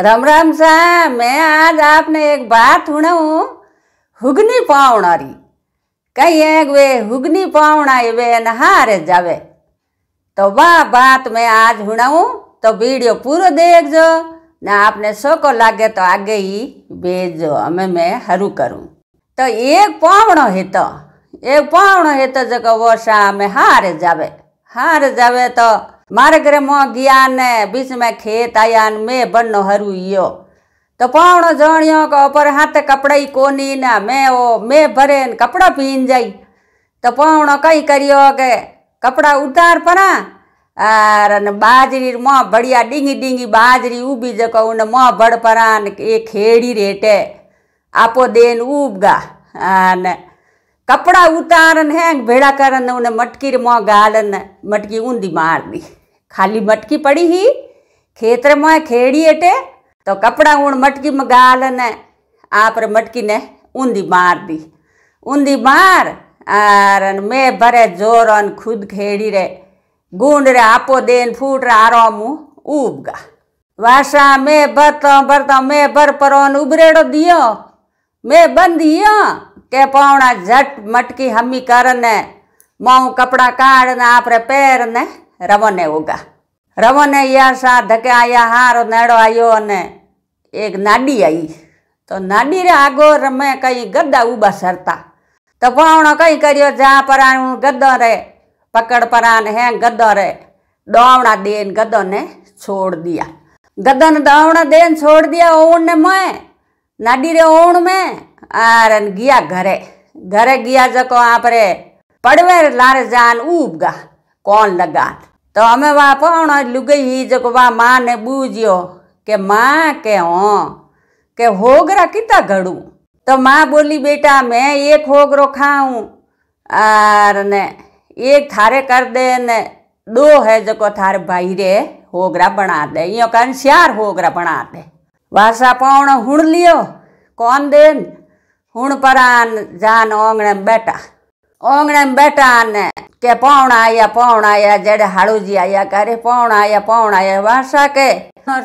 राम राम साहब मैं आज आपने एक बात हुणाऊ हुगनी पावणारी कई एक वे हुगनी पावणा वे नहार जावे तो वाह बात मैं आज हुणाऊ तो वीडियो पूरा देख जो ना आपने सो लागे तो आगे ही भेज जो हमें मैं हरू करूँ तो एक पावणो है तो एक पावणो है तो जो वो शाह में हार जावे हार जावे तो માર્ગરે મો ગયા ને બીચમાં ખેત આયા ને મેં બંનો હરુયો તો પણ જણ્યો કે અપર હાથે કપડાઈ કોની ના મેં ઓ મેં ભરે ને કપડાં પીન જાય તો પણ કંઈ કર્યો કે કપડાં ઉતાર પરા અને બાજરી મો ભળિયા ડીંગી ડીંગી બાજરી ઊભી જકો ને મો ભળ પરા ને એ ખેડી રેટે આપો દેન ઉબગા અને કપડાં ઉતારન હેંગ ભેળા કરન ને મટકી મો ગાલન મટકી ઊંધી માર દી ખાલી મટકી પડી હી ખેતરમાં ખેડી એટલે તો કપડાં ઊણ મટકીમાં ગાલ ને આપણે મટકીને ઊંધી માર દી ઊંધી માર અરે મેં ભરે જોર અને ખુદ ખેડી રે ગુંડ રે આપો દેન ફૂટ રે આરામું ઉબગા વાસા મેં ભરતો ભરતો મેં ભર પરોન ઉબરેડો દિયો મેં બંધિયો કે પૌણા જટ મટકી હમી કરને મઉં કપડાં કાઢને આપણે પહેરને રવને ઉગા રમોને યાસા ધક્યા હારો નાડો આવ્યો અને એક નાડી આવી તો નાડી રે આગો રમે કંઈ ગદ્દા ઊભા સરતા તો પહોણો કંઈ કર્યો જા પરાણું ગદ્દો રે પકડ પરાન હે ગદ્દો રે દોવણા દેન ગદ્દોને છોડ દિયા ગદ્દોને દોવણા દેન છોડ દિયા ઓણને મેં નાડી રે ઓણ મેં આર ગયા ઘરે ઘરે ગયા જકો આપણે પડવે લારે જાન ઊભગા કોણ લગાન તો અમે વા પણ લુગઈ જકો વા માને બૂજ્યો કે માં કે હો કે હોગરા કીતા ઘડું તો માં બોલી બેટા मैं एक હોગરો ખાઉં आर ने एक थारे कर दे ने दो है जो थारे भाई रे होगरा बना दे यो कन श्यार होगरा बना दे वासा पौण हुण लियो कौन देन हुण परान जान ओंगणे बेटा ओंगणे बेटा ने કે પણ આયા પણ આયા જ્યારે હાળુજી આયા ક્યારે પણ આયા પણ આયા વાસા કે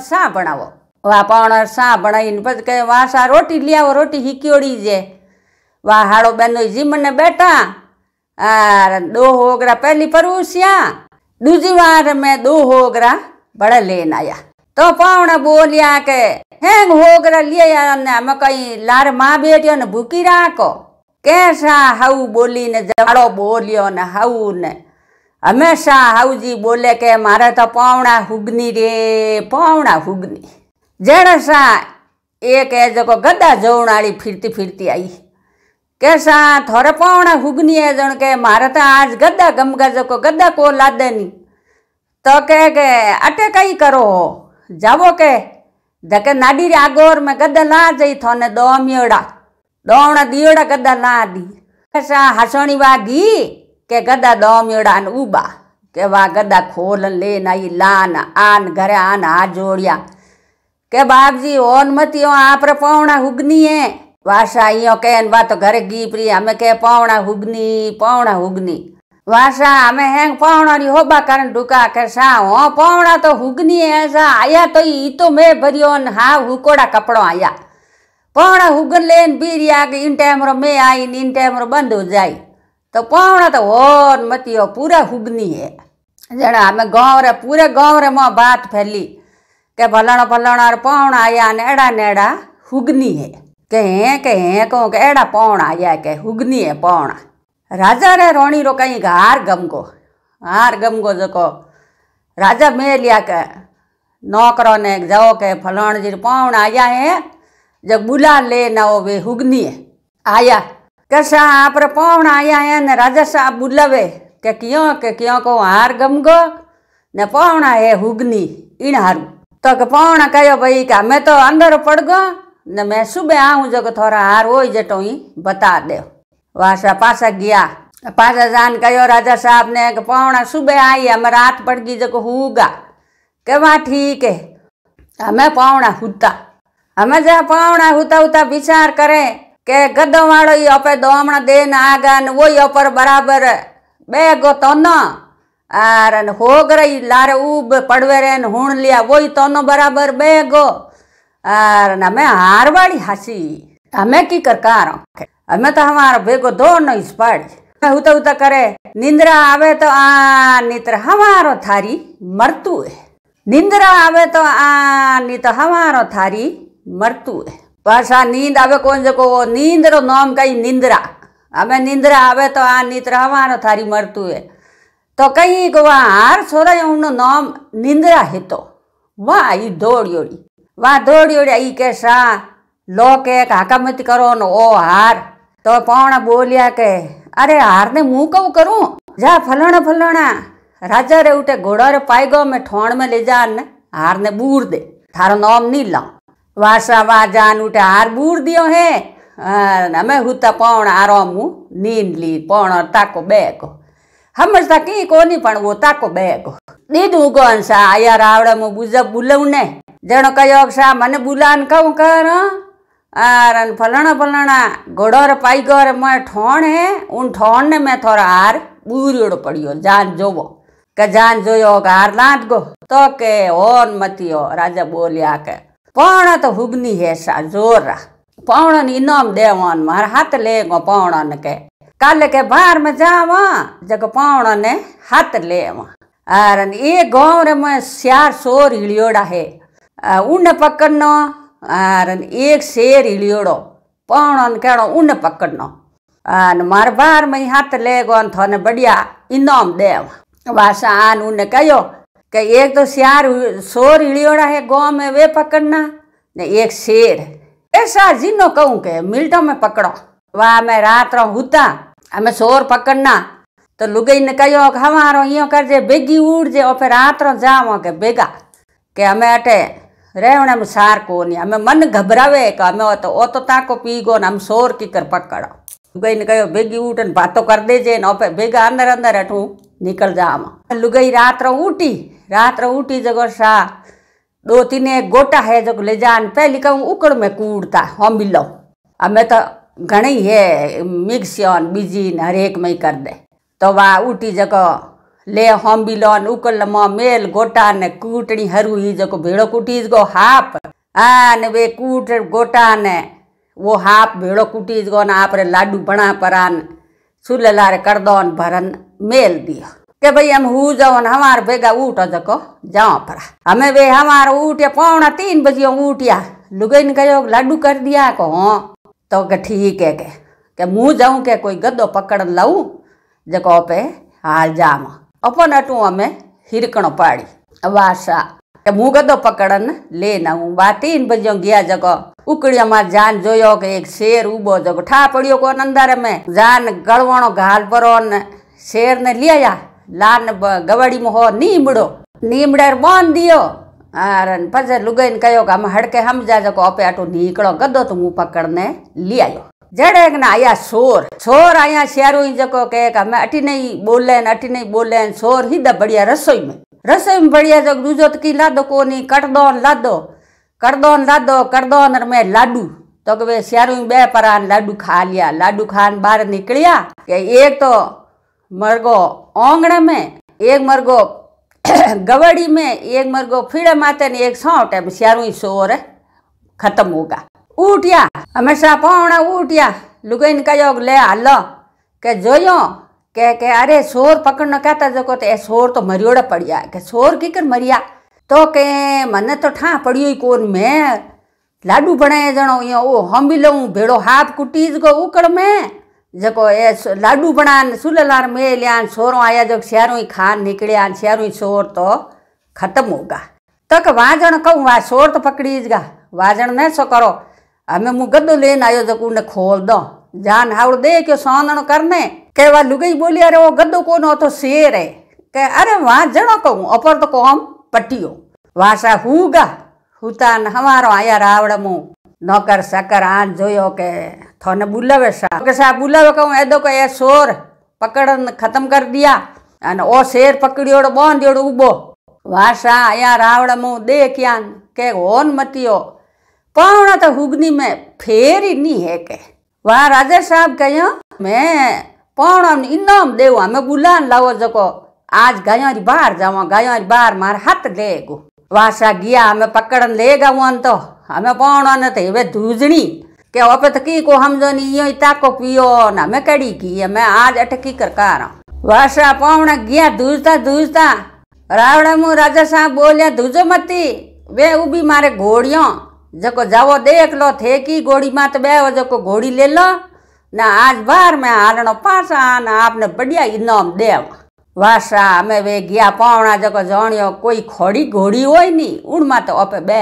સા ભણાવો વા પણ સા ભણાવીને પછી કહે વાસા રોટી લઈ આવો રોટી હિક્યોડી જે વા હાળો બેનો જીમને બેટા આ દો હોગરા પહેલી પરવસ્યા દૂજી વાર મેં દો હોગરા બળે લઈને આયા તો પણ બોલ્યા કે હેંગ હોગરા લઈ આયા ને આમાં કઈ લાર માં બેટ્યો ને ભૂકી રાખો કેસા હાઉ બોલીને જમાડો બોલ્યો ને હાઉ ને હંમેશા હાઉજી બોલે કે મારે તો પૌણા હુગની રે પૌણા હુગની જેડસા એ કહે જકો ગદા જવણાળી ફિરતી ફિરતી આવી કેસા થોરે પૌણા હુગની એ જણ કે મારે તો આજ ગદા ગમગા જકો ગદા કો લાદની તો કે કે અટે કઈ કરો જાવો કે ધકે નાડી આગોર મેં ગદા ના જઈ થોને દોમ્યોડા દોણા દિયોડા કદા ના દી હાસણી વાગી કે કદા દોમ્યોડા ને ઉબા કે વા ગદા ખોલન લે નાઈ લાન આન ઘરે આન આ જોડ્યા કે બાપજી ઓન મતીઓ આપણે પૌણા હુગની હે વાસા ઈયો કે વા તો ઘરે ગી પ્રી અમે કે પૌણા હુગની પૌણા હુગની વાસા અમે હેંગ પૌણાની હોબા કારણ ઢુકા કે સા હો પૌણા તો હુગની હે સા આયા તો ઈ તો મેં ભર્યો ને હા હુકોડા કપડો આયા पौड़ा हुगन लेन बीरिया के इन टाइम रो मैं आई इन टाइम रो बंद हो जाए तो पौड़ा तो और हो पूरा हुगनी है जना हमें गाँव रे पूरे गाँव रे माँ बात फैली के भलाना भलाना और पौड़ा आया ने एड़ा नेड़ा हुगनी है कहे कहे कहो के एड़ा पौड़ा आया के हुगनी है पौड़ा राजा रे रोणी रो कहीं हार गम गो हार गम गो जको राजा मे लिया के नौकरों ने जाओ के फलाण जी पौड़ा आया है जब बुला ले ना वो वे हुगनी है आया कैसा आप पौन आया है न राजा साहब बुलावे के क्यों के क्यों को हार गम गो न पौन है हुगनी इन हारू तो के पौन कहो भाई का मैं तो अंदर पड़ गो न मैं सुबह आऊ जो को थोड़ा हार हो जटो तो ही बता दो वासा पासा गया पासा जान कहो राजा साहब ने के पौना सुबह आई हम रात पड़ गई जो हुगा के वहाँ ठीक है हमें पौना हुता અમે જે પવણા હુતા હુતા વિચાર કરે કે ગદો વાળો ઈ અપે દોમણા દે ને આગા ને ઓય અપર બરાબર બે ગો તનો આર ને હોગર ઈ લારે ઉબ પડવે રે ને હુણ લિયા ઓય તનો બરાબર બે ગો आर ना मैं हारवाड़ी हसी हमें की कर कार हमें तो हमारा बेगो दो नोइस पड़ उता उता करे निंद्रा आवे तो आ नित्र हमारो थारी मरतू है निंद्रा आवे तो आ नी तो हमारो थारी मरतु है पासा नींद आवे कौन जो नींद रो नाम कई निंद्रा हमें निंद्रा आवे तो आ नीत रहवानो थारी मरतू है तो कई को वहाँ हार छोरा उनो नाम निंद्रा हितो वहाँ आई दौड़ी ओड़ी वहाँ दौड़ी आई के सा लो के हाका करो न ओ हार तो पौण बोलिया के अरे हार ने मु कब करूँ जा फलाना फलाना राजा रे उठे घोड़ा रे पाइगो में ठोण में ले जान हार ने बूर दे थारो नाम नी लाऊं ವಾಸವಾಜಾನುಟ ಆರ್ ಬೂರ್ ದಿಯೋ ಹೇ ನಮೆ ಹುತ್ತ ಪೌಣ ಆರಾಮು ನೀನ್ಲಿ ಪೌಣ ತಾಕೋ ಬೇಕು સમજતા કઈ કોની પણ ગોતા કો બે કો દીધું કોણ સા આયા રાવડામાં બુજબ બુલવ ને જણો કયો સા મને બુલાન કહું કર આરન ફલાણા ફલાણા ઘોડોર પાઈ ગોર મેં ઠોણ હે ઉન ઠોણ ને મેં થોડો હાર બુર્યોડો પડ્યો જાન જોવો કે જાન જોયો કે હાર લાંટ ગો તો કે હોન મતીયો રાજા બોલ્યા કે પૌણા તો હુગની હેસા જોરા પૌણાને ઇનામ દેવાનું મારે હાથ લેગો પૌણાને કે કાલે કે બારમાં જાવા જગ પૌણાને હાથ લેવા અરે એ ગોવરે મેં ચાર સોર ઇળિયોડા હે ઉન પકડનો અરે એક શેર ઇળિયોડો પૌણાને કેળો ઉન પકડનો અને મારે બારમાં હાથ લેગો ને થોને બડિયા ઇનામ દેવા વાસા આન ઉને કહ્યો कि एक तो श्यार सोर हिड़ियोड़ा है गांव में वे पकड़ना ने एक शेर ऐसा जिनो कहूँ के मिल्टों में पकड़ो वहाँ मैं रात रो हुता हमें शोर पकड़ना तो लुगई ने कहो हमारो यो कर जे बेगी उड़ जे और फिर रात रो जाओ के बेगा के हमें अटे रहने में सार को नहीं हमें मन घबरावे का हमें तो ओ तो ताको पी गो हम सोर की कर पकड़ो લુગઈને કહ્યો ભેગી ઉઠ અને ભાતો કરી દેજે ને અપે ભેગા અંદર અંદર હેઠું નીકળ જા આમાં લુગઈ રાત્ર ઉઠી રાત્ર ઉઠી જગો શાહ દોતી ને ગોટા હે જગ લે જા ને પહેલી કહું ઉકળ મેં કૂડતા હોમી લઉં અમે તો ઘણી હે મિક્સિયન બીજી ને હરેક મય કરી દે તો વા ઉઠી જગો લે હોમી લો ને ઉકળ મેલ ગોટા ને કૂટણી હરું ઈ જગો ભેળો કૂટી જ ગો હાપ આ ને બે કૂટ ગોટા ને वो हाप भेड़ो कुटीज गो ना आप लाडू बना परान सुललार करदौन भरन मेल दिया के भाई हम हु जाओन हमार बेगा ऊट जको जाओ परा हमें वे हमार ऊट या पौना तीन बजियो ऊटिया लुगैन कहो लाडू कर दिया को हाँ तो ठीक है के के मुँह जाऊँ के कोई गद्दो पकड़ लाऊँ जको पे हाल जाम अपन अटू हमें हिरकणो पाड़ी वाशा ते मुँह पकड़न ले ना बाटी इन बजो गया जगो उकड़ियो मार जान जोयो के एक शेर उबो जगो ठा पड़ियो कोन अंदर में जान गड़वणो घाल परोन शेर ने लिया या लान गवड़ी में हो नीमड़ो नीमड़े बांध दियो अरन पज लुगैन कयो हम हड़के हम जा जको अपे आटो निकड़ो गदो तो मुंह पकड़ने लिया आयो जड़े ना आया शोर शोर आया शेरू जको के हमें अटी नहीं बोले अटी नहीं बोले शोर ही बढ़िया रसोई में रसोई में बढ़िया जो दूजो तो की लादो को नहीं कटदोन लादो करदोन लादो करदोन और मैं लाडू तो कि वे सियारू बे परान लाडू खा लिया लाडू खान बाहर निकलिया कि एक तो मरगो ओंगणे में एक मरगो गवड़ी में एक मरगो फीड़े माते ने एक सौट है सियारू ही शोर खत्म होगा उठिया हमेशा पौना उठिया लुगैन का ले हलो के जोयो કે કે અરે સોર પકડનો કહેતા જકો તો એ સોર તો મર્યોડે પડ્યા કે સોર કીકર મર્યા તો કે મને તો ઠા પડ્યો કોન મેં લાડુ ભણાય જણો અહીંયા ઓ હંબીલો હું ભેળો હાફ કુટી જ ગો ઉકળ મેં જકો એ લાડુ ભણાન સુલલાર મેલ્યા સોરો આયા જગ શેરું ખાન નીકળ્યા શેરું સોર તો ખતમ હોગા તો કે વાજણ કહું વા સોર તો પકડી જ ગા વાજણ ને શો કરો અમે હું ગદ્દો લઈને આવ્યો જક ઉને ખોલ દો જાન હાવડ દે કે સોનણ કરને कहवा लुगई बोली अरे वो गद्दो को तो शेर है कह अरे वहाँ जड़ो कहूँ अपर तो कहो हम पटियो वहाँ सा हुगा हुतान हमारो आया रावड़मो नौकर सकर आन जो के थोन बुलावे सा तो सा बुलावे कहूँ ऐदो कह ये शोर पकड़न खत्म कर दिया अन ओ शेर पकड़ियो बांधियो उबो वाशा आया रावड़मो देखियान के ओन मतियो पावना तो हुगनी में फेर ही नहीं है के वहाँ राजा साहब कह मैं पण इनाम देव हमें बुलान लाव जको आज गायोरी बार जावा गायोरी बार मार हाथ लेगो वासा गिया हमें पकड़न लेगा वन तो हमें पौन थे वे धूजनी के ओपे थकी तो को हम जो नहीं यो ताको पियो ना मैं कड़ी की है मैं आज अटकी कर का रहा वाशा पौन गया दूजता दूजता रावण मु राजा साहब बोलिया दूजो मती वे उबी मारे घोड़ियों जको जावो देख लो थे की घोड़ी मात तो बे जको घोड़ी ले लो ને આજ બાર મેં હાલણો પાછા ને આપને પડ્યા ઇનામ દેવા વાસા અમે વે ગયા પાવણા જકો જણ્યો કોઈ ખોડી ઘોડી હોય ની ઉડમાં તો અપે બે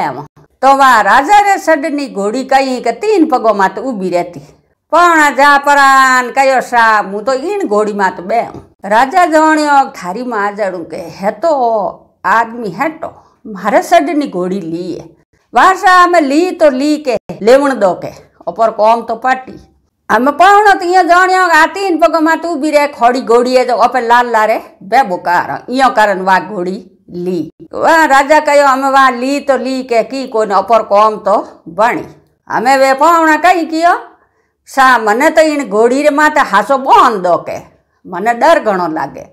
તો વા રાજા રે સડની ઘોડી કઈ કે તીન પગોમાં તો ઊભી રહેતી પાવણા જા પરાન કયો સા હું તો ઈણ ઘોડીમાં તો બે રાજા જણ્યો થારીમાં આજાડું કે હેતો આદમી હેટો મારે સડની ઘોડી લીએ વાસા અમે લી તો લી કે લેવણ દો કે અપર કોમ તો પાટી અમે પણ અહીંયા જાણ્યો આતી ને પગમાં તું બી રે ખોડી ઘોડીએ જો અપે લાલ લારે બે બોકાર ઈયો કારણ વા ઘોડી લી વા રાજા કયો અમે વા લી તો લી કે કી કોને અપર કોમ તો બણી અમે વે પણ કઈ કયો સા મને તો એને ઘોડી માથે હાસો બોન દો કે મને ડર ઘણો લાગે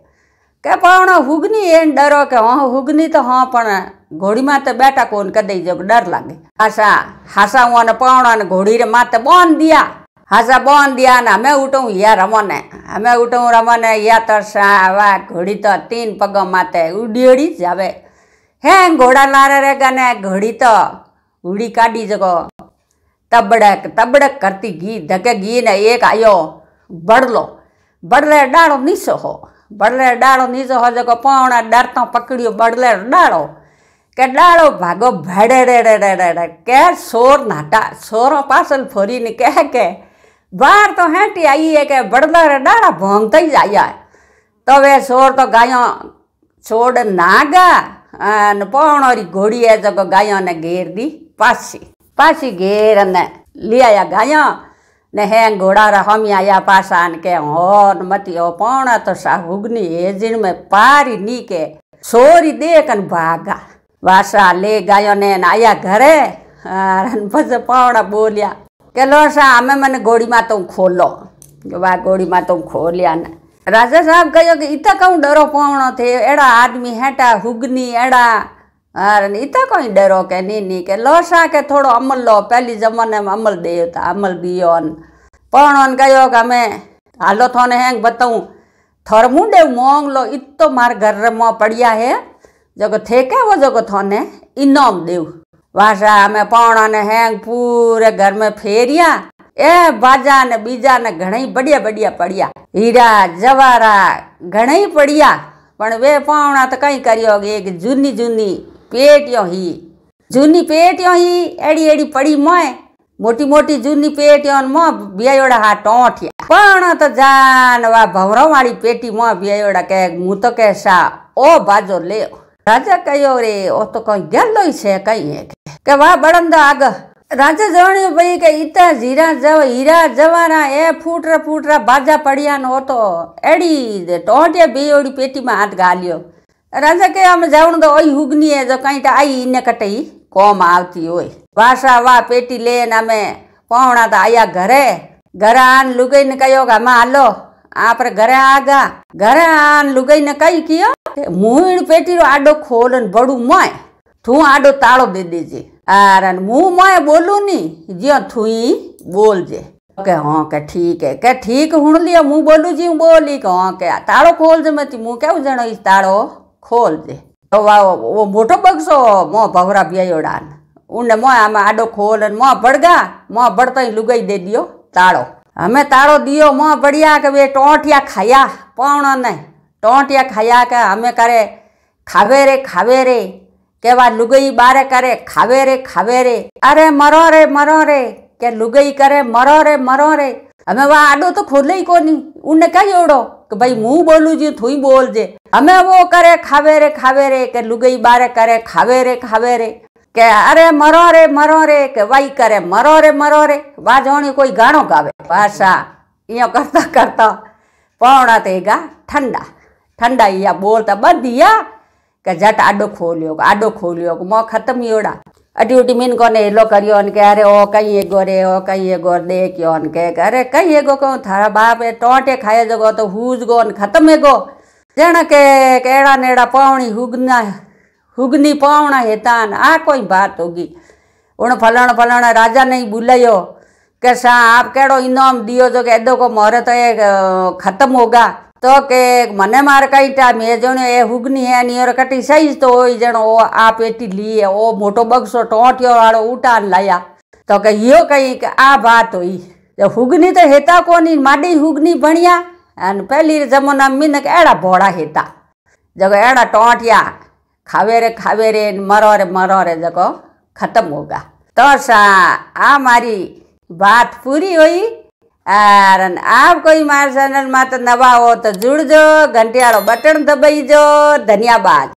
કે પણ હુગની એ ડરો કે હં હુગની તો હં પણ ઘોડીમાં તો બેટા કોણ કદી જો ડર લાગે આશા હાસા હું અને પૌણા ને ઘોડી રે માથે બોન દિયા હાસા દિયા ને અમે ઉઠું યા રમોને અમે ઉઠું રમોને યા તરસા વા ઘોડી તો તીન પગ માતે ઉડેડી જ આવે હે ઘોડા લારે રે ગને ઘોડી તો ઉડી કાઢી જગો તબડક તબડક કરતી ઘી ધકે ઘી ને એક આયો બડલો બડલે ડાળો નીચો હો બડલે ડાળો નીચો હો જગો પણ ડરતો પકડ્યો બડલે ડાળો કે ડાળો ભાગો ભેડે રે રે રે રે કે સોર નાટા સોરો પાછળ ફરીને કહે કે बाहर तो हेटी आई है कि बड़दर डाड़ा भोंगता ही जाया तो वे तो गायों छोड़ नागा पौन घोड़ी है जो गायों ने घेर दी पासी पासी घेर ने लिया या गायों ने है घोड़ा रहम आया पासा आन के होन मती हो पौना तो साहुगनी है जिनमें पारी नी के सोरी देख भागा वासा ले गायों ने आया घरे रन पौना बोलिया કેલો શા આમે મને ગોળીમાં તો ખોલો જો બા ગોળીમાં તો ખોલ્યા ને રાજા સાહેબ કહ્યું કે ઇતા કહું ડરો પહોણો થયો એડા આદમી હેટા હુગની એડા અરે ઇતા કોઈ ડરો કે નહીં નહીં કે લો શા કે થોડો અમલ લો પહેલી જમાનામાં અમલ દેયો હતા અમલ બીયો ને પહોણોને કહ્યો કે અમે હાલો થોને હેંગ બતાવું થરમું દેવ મોંગ લો ઇત તો મારા ઘરમાં પડ્યા હે જો કે થેકે વો જો કે થોને ઇનામ દેવું વાસા અમે પણ અને હેંગ પૂરે ઘરમાં ફેર્યા એ બાજા ને બીજા ને ઘણી બડિયા બડિયા પડ્યા હીરા જવારા ઘણી પડ્યા પણ બે પાવણા તો કંઈ કર્યો એક જૂની જૂની પેટીઓ હી જૂની પેટીઓ હી એડી એડી પડી મોય મોટી મોટી જૂની પેટીઓ મો બેયોડા હા ટોઠ્યા પણ તો જાનવા ભવરવાળી પેટી મો બેયોડા કે હું તો કે સા ઓ બાજો લે રાજા કયો રે ઓ તો કઈ ગેલો છે કઈ કે વાહ બળંદા આગળ રાજા જવણી ભાઈ કે ઈતા જીરા જવ હીરા જવાના એ ફૂટરા ફૂટરા બાજા પડ્યાનો હતો એડી ટોંટે બે ઓડી પેટીમાં હાથ ગાલ્યો રાજા કે આમ જવણ તો ઓય હુગનીએ જો કાંઈ આઈ ઈને કટઈ કોમ આવતી હોય વાસા વા પેટી લે ને અમે પહોણા તો આયા ઘરે ઘરે આન લુગઈને કયો કે આમાં હાલો આપણે ઘરે આગા ઘરે આન લુગઈને કઈ કયો હું પેટીનો આડો ખોલ ને બડું મોય તું આડો તાળો દે દેજે आर मुँह मैं बोलू जियो थुई बोल जे के हाँ के ठीक है के ठीक हूँ लियो मुँह बोलू जी बोली के हाँ के तारो खोल जे मैं मुँह के जनो तारो खोल जे तो वा वो मोटो बक्सो मो भवरा बियोड़ान उन मो आम आडो खोल अन मो बड़गा मो बड़ता लुगाई दे दियो ताड़ो हमें ताड़ो दियो मो बढ़िया के वे टोटिया खाया पौना नहीं टोटिया खाया के हमें करे खावे रे खावे रे કેવા લુગઈ બારે કરે ખાવે રે ખાવે રે અરે મરો રે મરો રે કે લુગઈ કરે મરો રે મરો રે અમે વા આડો તો ખોલે કોની ઉને કઈ ઓડો કે ભાઈ હું બોલું છું તું બોલજે અમે વો કરે ખાવે રે ખાવે રે કે લુગઈ બારે કરે ખાવે રે ખાવે રે કે અરે મરો રે મરો રે કે વાઈ કરે મરો રે મરો રે વા જોણી કોઈ ગાણો ગાવે ભાષા અહીંયા કરતા કરતા પૌણા તે ગા ઠંડા ઠંડા અહીંયા બોલતા બંધ યા કે જટ આડો ખોલ્યો આડો ખોલ્યો મો ખતમ યોડા અટી ઉટી મીનકો ને હેલો કર્યો ને કે અરે ઓ કઈ એગો રે ઓ કઈ એગો દે કયો ને કે અરે કઈ એગો કહું થારા બાપ એ ટોટે ખાય જગો તો હુજ ગો ને ખતમ એગો જેણ કે કેળા નેડા પાવણી હુગના હુગની પાવણા હેતાન આ કોઈ વાત હોગી उन फलाण फलाण राजा ने बुलायो कि सा आप कड़ो इनाम दियो जो कि एदो को मुहूर्त खत्म होगा તો કે મને માર કાંઈટા મેં જણ્યો એ હુગની એની ઓર કટી સાઈઝ તો હોય જણો ઓ આ પેટી લીએ ઓ મોટો બગસો ટોંટ્યો વાળો ઉટાન લાયા તો કે યો કંઈક આ વાત હોય હુગની તો હેતા કોની માડી હુગની ભણ્યા અને પહેલી જમાનામાં મીનક એડા ભોળા હેતા જગો એડા ટોંટ્યા ખાવે રે ખાવે રે મરો રે મરો રે જગો ખતમ હોગા તો સા આ મારી વાત પૂરી હોય આરન આપ કોઈ મારા ચેનલમાં તો નવા હો તો જોડજો ઘંટિયાળો બટન દબાઈજો ધન્યવાદ